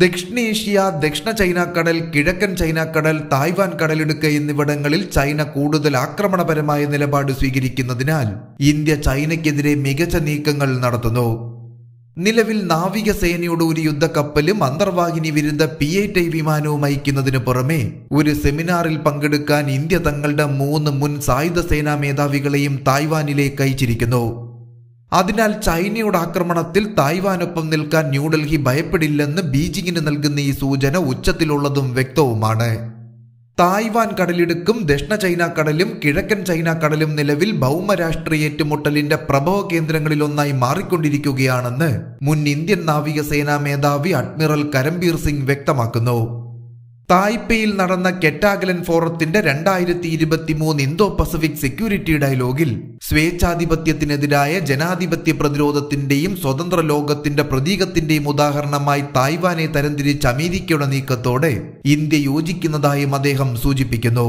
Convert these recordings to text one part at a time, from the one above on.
ദക്ഷിണേഷ്യ ദക്ഷിണ ചൈന കടൽ കിഴക്കൻ ചൈന കടൽ തായ്വാൻ കടലിടുക്ക് എന്നിവിടങ്ങളിൽ ചൈന കൂടുതൽ ആക്രമണപരമായ നിലപാട് സ്വീകരിക്കുന്നതിനാൽ ഇന്ത്യ ചൈനയ്ക്കെതിരെ മികച്ച നീക്കങ്ങൾ നടത്തുന്നു നിലവിൽ നാവികസേനയുടെ ഒരു യുദ്ധക്കപ്പലും അന്തർവാഹിനി വിരുദ്ധ പി എ ടി വിമാനവും അയക്കുന്നതിന് പുറമെ ഒരു സെമിനാറിൽ പങ്കെടുക്കാൻ ഇന്ത്യ തങ്ങളുടെ മൂന്ന് മുൻ സായുധ സേനാ മേധാവികളെയും തായ്വാനിലേക്ക് അയച്ചിരിക്കുന്നു അതിനാൽ ചൈനയുടെ ആക്രമണത്തിൽ തായ്വാനൊപ്പം നിൽക്കാൻ ന്യൂഡൽഹി ഭയപ്പെടില്ലെന്ന് ബീജിംഗിന് നൽകുന്ന ഈ സൂചന ഉച്ചത്തിലുള്ളതും വ്യക്തവുമാണ് തായ്വാൻ കടലിടുക്കും ദക്ഷിണ ചൈന കടലും കിഴക്കൻ ചൈന കടലും നിലവിൽ ഭൗമരാഷ്ട്രീയ ഏറ്റുമുട്ടലിന്റെ പ്രഭവ കേന്ദ്രങ്ങളിലൊന്നായി മാറിക്കൊണ്ടിരിക്കുകയാണെന്ന് മുൻ ഇന്ത്യൻ നാവികസേനാ മേധാവി അഡ്മിറൽ കരംബീർ സിംഗ് വ്യക്തമാക്കുന്നു തായ്പേയിൽ നടന്ന കെറ്റാഗലൻ ഫോറത്തിന്റെ രണ്ടായിരത്തി ഇരുപത്തി മൂന്ന് ഇന്തോ പസഫിക് സെക്യൂരിറ്റി ഡയലോഗിൽ സ്വേച്ഛാധിപത്യത്തിനെതിരായ ജനാധിപത്യ പ്രതിരോധത്തിന്റെയും സ്വതന്ത്ര ലോകത്തിന്റെ പ്രതീകത്തിന്റെയും ഉദാഹരണമായി തായ്വാനെ തരംതിരിച്ച അമേരിക്കയുടെ നീക്കത്തോടെ ഇന്ത്യ യോജിക്കുന്നതായും അദ്ദേഹം സൂചിപ്പിക്കുന്നു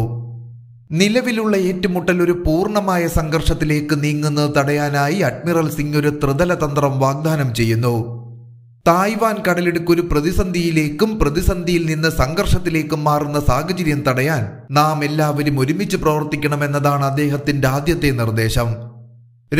നിലവിലുള്ള ഏറ്റുമുട്ടൽ ഒരു പൂർണ്ണമായ സംഘർഷത്തിലേക്ക് നീങ്ങുന്നത് തടയാനായി അഡ്മിറൽ സിംഗ് ഒരു ത്രിതല തന്ത്രം വാഗ്ദാനം ചെയ്യുന്നു തായ്വാൻ കടലെടുക്ക് ഒരു പ്രതിസന്ധിയിലേക്കും പ്രതിസന്ധിയിൽ നിന്ന് സംഘർഷത്തിലേക്കും മാറുന്ന സാഹചര്യം തടയാൻ നാം എല്ലാവരും ഒരുമിച്ച് പ്രവർത്തിക്കണമെന്നതാണ് അദ്ദേഹത്തിന്റെ ആദ്യത്തെ നിർദ്ദേശം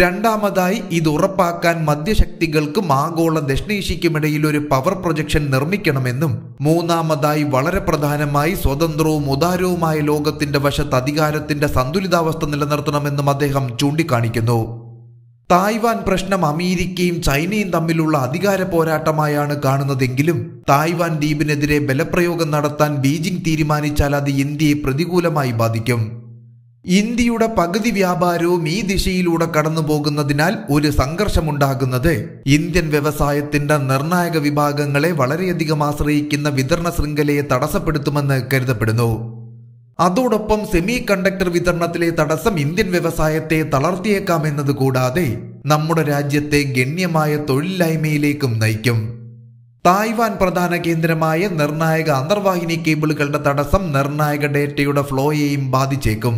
രണ്ടാമതായി ഇത് ഉറപ്പാക്കാൻ മധ്യശക്തികൾക്കും ആഗോള ദക്ഷിണേഷ്യയ്ക്കുമിടയിൽ ഒരു പവർ പ്രൊജക്ഷൻ നിർമ്മിക്കണമെന്നും മൂന്നാമതായി വളരെ പ്രധാനമായി സ്വതന്ത്രവും ഉദാരവുമായ ലോകത്തിന്റെ വശത്ത് അധികാരത്തിന്റെ സന്തുലിതാവസ്ഥ നിലനിർത്തണമെന്നും അദ്ദേഹം ചൂണ്ടിക്കാണിക്കുന്നു തായ്വാൻ പ്രശ്നം അമേരിക്കയും ചൈനയും തമ്മിലുള്ള അധികാര പോരാട്ടമായാണ് കാണുന്നതെങ്കിലും തായ്വാൻ ദ്വീപിനെതിരെ ബലപ്രയോഗം നടത്താൻ ബീജിംഗ് തീരുമാനിച്ചാൽ അത് ഇന്ത്യയെ പ്രതികൂലമായി ബാധിക്കും ഇന്ത്യയുടെ പകുതി വ്യാപാരവും ഈ ദിശയിലൂടെ കടന്നു പോകുന്നതിനാൽ ഒരു സംഘർഷമുണ്ടാകുന്നത് ഇന്ത്യൻ വ്യവസായത്തിന്റെ നിർണായക വിഭാഗങ്ങളെ വളരെയധികം ആശ്രയിക്കുന്ന വിതരണ ശൃംഖലയെ തടസ്സപ്പെടുത്തുമെന്ന് കരുതപ്പെടുന്നു അതോടൊപ്പം സെമി കണ്ടക്ടർ വിതരണത്തിലെ തടസ്സം ഇന്ത്യൻ വ്യവസായത്തെ തളർത്തിയേക്കാം കൂടാതെ നമ്മുടെ രാജ്യത്തെ ഗണ്യമായ തൊഴിലില്ലായ്മയിലേക്കും നയിക്കും തായ്വാൻ പ്രധാന കേന്ദ്രമായ നിർണായക അന്തർവാഹിനി കേബിളുകളുടെ തടസ്സം നിർണായക ഡേറ്റയുടെ ഫ്ലോയെയും ബാധിച്ചേക്കും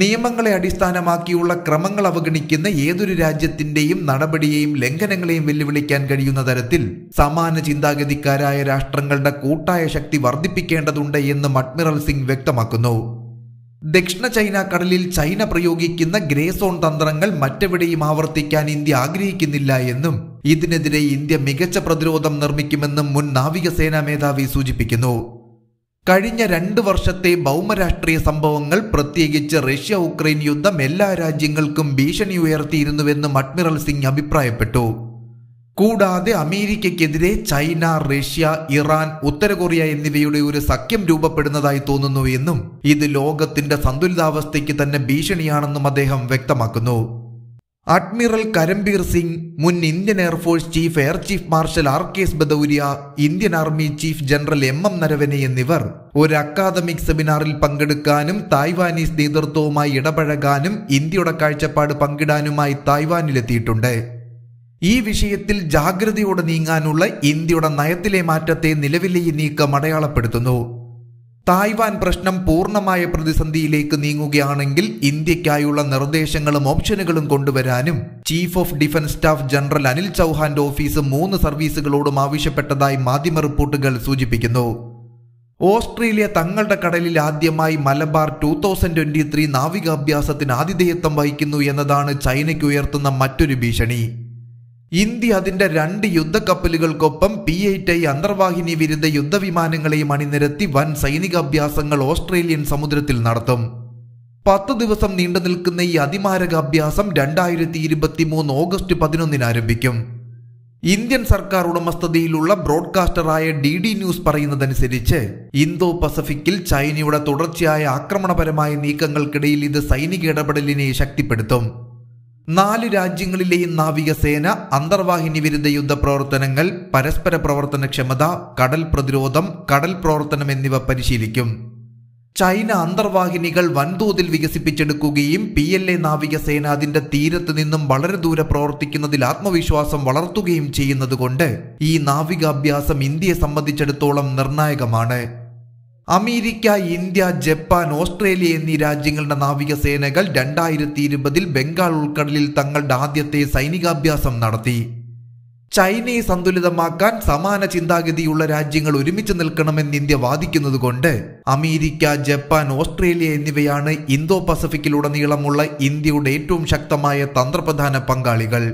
നിയമങ്ങളെ അടിസ്ഥാനമാക്കിയുള്ള ക്രമങ്ങൾ അവഗണിക്കുന്ന ഏതൊരു രാജ്യത്തിന്റെയും നടപടിയെയും ലംഘനങ്ങളെയും വെല്ലുവിളിക്കാൻ കഴിയുന്ന തരത്തിൽ സമാന ചിന്താഗതിക്കാരായ രാഷ്ട്രങ്ങളുടെ കൂട്ടായ ശക്തി വർദ്ധിപ്പിക്കേണ്ടതുണ്ട് എന്ന് അഡ്മിറൽ സിംഗ് വ്യക്തമാക്കുന്നു ദക്ഷിണ ചൈന കടലിൽ ചൈന പ്രയോഗിക്കുന്ന ഗ്രേ സോൺ തന്ത്രങ്ങൾ മറ്റെവിടെയും ആവർത്തിക്കാൻ ഇന്ത്യ ആഗ്രഹിക്കുന്നില്ല എന്നും ഇതിനെതിരെ ഇന്ത്യ മികച്ച പ്രതിരോധം നിർമ്മിക്കുമെന്നും മുൻ നാവികസേനാ മേധാവി സൂചിപ്പിക്കുന്നു കഴിഞ്ഞ രണ്ട് വർഷത്തെ ഭൗമരാഷ്ട്രീയ സംഭവങ്ങൾ പ്രത്യേകിച്ച് റഷ്യ ഉക്രൈൻ യുദ്ധം എല്ലാ രാജ്യങ്ങൾക്കും ഭീഷണി ഉയർത്തിയിരുന്നുവെന്നും അഡ്മിറൽ സിംഗ് അഭിപ്രായപ്പെട്ടു കൂടാതെ അമേരിക്കയ്ക്കെതിരെ ചൈന റഷ്യ ഇറാൻ ഉത്തരകൊറിയ എന്നിവയുടെ ഒരു സഖ്യം രൂപപ്പെടുന്നതായി തോന്നുന്നു എന്നും ഇത് ലോകത്തിന്റെ സന്തുലിതാവസ്ഥയ്ക്ക് തന്നെ ഭീഷണിയാണെന്നും അദ്ദേഹം വ്യക്തമാക്കുന്നു അഡ്മിറൽ കരംബീർ സിംഗ് മുൻ Indian air force chief air chief marshal R K S Bhadauria Indian army chief general M M Naravane എന്നിവർ ഒരു അക്കാദമിക് സെമിനാറിൽ പങ്കെടുക്കാനും തായ്വാനീസ് നേതൃത്വവുമായി ഇടപഴകാനും ഇന്ത്യയുടെ കാഴ്ചപ്പാട് പങ്കിടാനുമായി തായ്വാനിലെത്തിയിട്ടുണ്ട് ഈ വിഷയത്തിൽ ജാഗ്രതയോടെ നീങ്ങാനുള്ള ഇന്ത്യയുടെ നയത്തിലെ മാറ്റത്തെ നിലവിലെ ഈ നീക്കം അടയാളപ്പെടുത്തുന്നു തായ്വാൻ പ്രശ്നം പൂർണ്ണമായ പ്രതിസന്ധിയിലേക്ക് നീങ്ങുകയാണെങ്കിൽ ഇന്ത്യയ്ക്കായുള്ള നിർദ്ദേശങ്ങളും ഓപ്ഷനുകളും കൊണ്ടുവരാനും chief of defence staff general Anil ചൗഹാന്റെ ഓഫീസ് മൂന്ന് സർവീസുകളോടും ആവശ്യപ്പെട്ടതായി മാധ്യമ റിപ്പോർട്ടുകൾ സൂചിപ്പിക്കുന്നു ഓസ്ട്രേലിയ തങ്ങളുടെ കടലിൽ ആദ്യമായി Malabar two thousand twenty three നാവികാഭ്യാസത്തിന് ആതിഥേയത്വം വഹിക്കുന്നു എന്നതാണ് ചൈനയ്ക്ക് ഉയർത്തുന്ന മറ്റൊരു ഭീഷണി ഇന്ത്യ അതിന്റെ രണ്ട് യുദ്ധക്കപ്പലുകൾക്കൊപ്പം പി എയ്റ്റ് ഐ അന്തർവാഹിനി വിരുദ്ധ യുദ്ധവിമാനങ്ങളെയും അണിനിരത്തി വൻ സൈനികാഭ്യാസങ്ങൾ ഓസ്ട്രേലിയൻ സമുദ്രത്തിൽ നടത്തും പത്ത് ദിവസം നീണ്ടു നിൽക്കുന്ന ഈ അതിമാരക അഭ്യാസം രണ്ടായിരത്തി ഇരുപത്തി മൂന്ന് ഓഗസ്റ്റ് പതിനൊന്നിന് ആരംഭിക്കും ഇന്ത്യൻ സർക്കാർ ഉടമസ്ഥതയിലുള്ള ബ്രോഡ്കാസ്റ്ററായ ഡി ഡി ന്യൂസ് പറയുന്നതനുസരിച്ച് ഇന്തോ പസഫിക്കിൽ ചൈനയുടെ തുടർച്ചയായ ആക്രമണപരമായ നീക്കങ്ങൾക്കിടയിൽ ഇത് സൈനിക ഇടപെടലിനെ ശക്തിപ്പെടുത്തും നാല് രാജ്യങ്ങളിലെയും നാവികസേന അന്തർവാഹിനി വിരുദ്ധ യുദ്ധ പ്രവർത്തനങ്ങൾ പരസ്പര പ്രവർത്തനക്ഷമത കടൽ പ്രതിരോധം കടൽ പ്രവർത്തനം എന്നിവ പരിശീലിക്കും ചൈന അന്തർവാഹിനികൾ വൻതോതിൽ വികസിപ്പിച്ചെടുക്കുകയും പി എൽ എ നാവികസേന അതിന്റെ തീരത്ത് നിന്നും വളരെ ദൂരെ പ്രവർത്തിക്കുന്നതിൽ ആത്മവിശ്വാസം വളർത്തുകയും ചെയ്യുന്നതുകൊണ്ട് ഈ നാവികാഭ്യാസം ഇന്ത്യയെ സംബന്ധിച്ചിടത്തോളം നിർണായകമാണ് അമേരിക്ക ഇന്ത്യ ജപ്പാൻ ഓസ്ട്രേലിയ എന്നീ രാജ്യങ്ങളുടെ നാവികസേനകൾ രണ്ടായിരത്തി ഇരുപതിൽ ബംഗാൾ ഉൾക്കടലിൽ തങ്ങളുടെ ആദ്യത്തെ സൈനികാഭ്യാസം നടത്തി ചൈനയെ സന്തുലിതമാക്കാൻ സമാന ചിന്താഗതിയുള്ള രാജ്യങ്ങൾ ഒരുമിച്ച് നിൽക്കണമെന്ന് ഇന്ത്യ വാദിക്കുന്നതുകൊണ്ട് അമേരിക്ക ജപ്പാൻ ഓസ്ട്രേലിയ എന്നിവയാണ് ഇന്തോ പസഫിക്കിലുടനീളമുള്ള ഇന്ത്യയുടെ ഏറ്റവും ശക്തമായ തന്ത്രപ്രധാന പങ്കാളികൾ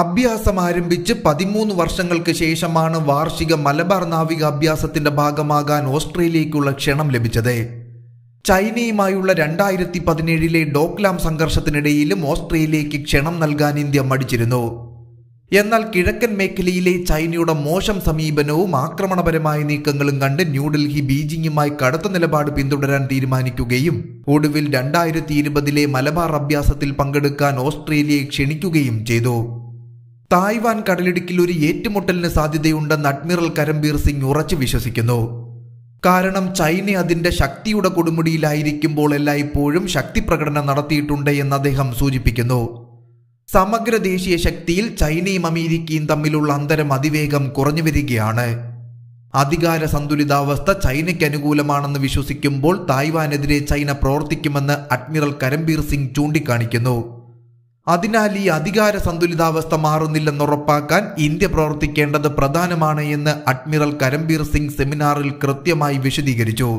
അഭ്യാസം ആരംഭിച്ച് പതിമൂന്ന് വർഷങ്ങൾക്ക് ശേഷമാണ് വാർഷിക മലബാർ നാവിക അഭ്യാസത്തിന്റെ ഭാഗമാകാൻ ഓസ്ട്രേലിയക്കുള്ള ക്ഷണം ലഭിച്ചത് ചൈനയുമായുള്ള രണ്ടായിരത്തി പതിനേഴിലെ ഡോക്ലാം സംഘർഷത്തിനിടയിലും ഓസ്ട്രേലിയയ്ക്ക് ക്ഷണം നൽകാൻ ഇന്ത്യ മടിച്ചിരുന്നു എന്നാൽ കിഴക്കൻ മേഖലയിലെ ചൈനയുടെ മോശം സമീപനവും ആക്രമണപരമായ നീക്കങ്ങളും കണ്ട് ന്യൂഡൽഹി ബീജിംഗുമായി കടുത്ത നിലപാട് പിന്തുടരാൻ തീരുമാനിക്കുകയും ഒടുവിൽ രണ്ടായിരത്തി ഇരുപതിലെ മലബാർ അഭ്യാസത്തിൽ പങ്കെടുക്കാൻ ഓസ്ട്രേലിയയെ ക്ഷണിക്കുകയും ചെയ്തു തായ്വാൻ കടലിടുക്കിൽ ഒരു ഏറ്റുമുട്ടലിന് സാധ്യതയുണ്ടെന്ന് അഡ്മിറൽ കരംബീർ സിംഗ് ഉറച്ചു വിശ്വസിക്കുന്നു കാരണം ചൈന അതിന്റെ ശക്തിയുടെ കൊടുമുടിയിലായിരിക്കുമ്പോൾ എല്ലായ്പ്പോഴും ശക്തി പ്രകടനം നടത്തിയിട്ടുണ്ട് എന്ന് അദ്ദേഹം സൂചിപ്പിക്കുന്നു സമഗ്ര ദേശീയ ശക്തിയിൽ ചൈനയും അമേരിക്കയും തമ്മിലുള്ള അന്തരം അതിവേഗം കുറഞ്ഞു വരികയാണ് അധികാര സന്തുലിതാവസ്ഥ ചൈനയ്ക്ക് അനുകൂലമാണെന്ന് വിശ്വസിക്കുമ്പോൾ തായ്വാനെതിരെ ചൈന പ്രവർത്തിക്കുമെന്ന് അഡ്മിറൽ കരംബീർ സിംഗ് ചൂണ്ടിക്കാണിക്കുന്നു അതിനാൽ ഈ അധികാര സന്തുലിതാവസ്ഥ മാറുന്നില്ലെന്നുറപ്പാക്കാൻ ഇന്ത്യ പ്രവർത്തിക്കേണ്ടത് പ്രധാനമാണ് എന്ന് അഡ്മിറൽ കരംബീർ സിംഗ് സെമിനാറിൽ കൃത്യമായി വിശദീകരിച്ചു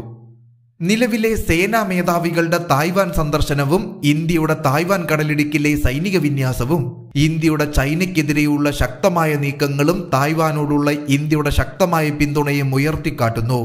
നിലവിലെ സേനാ മേധാവികളുടെ തായ്വാൻ സന്ദർശനവും ഇന്ത്യയുടെ തായ്വാൻ കടലിടുക്കിലെ സൈനിക വിന്യാസവും ഇന്ത്യയുടെ ചൈനയ്ക്കെതിരെയുള്ള ശക്തമായ നീക്കങ്ങളും തായ്വാനോടുള്ള ഇന്ത്യയുടെ ശക്തമായ പിന്തുണയും ഉയർത്തിക്കാട്ടുന്നു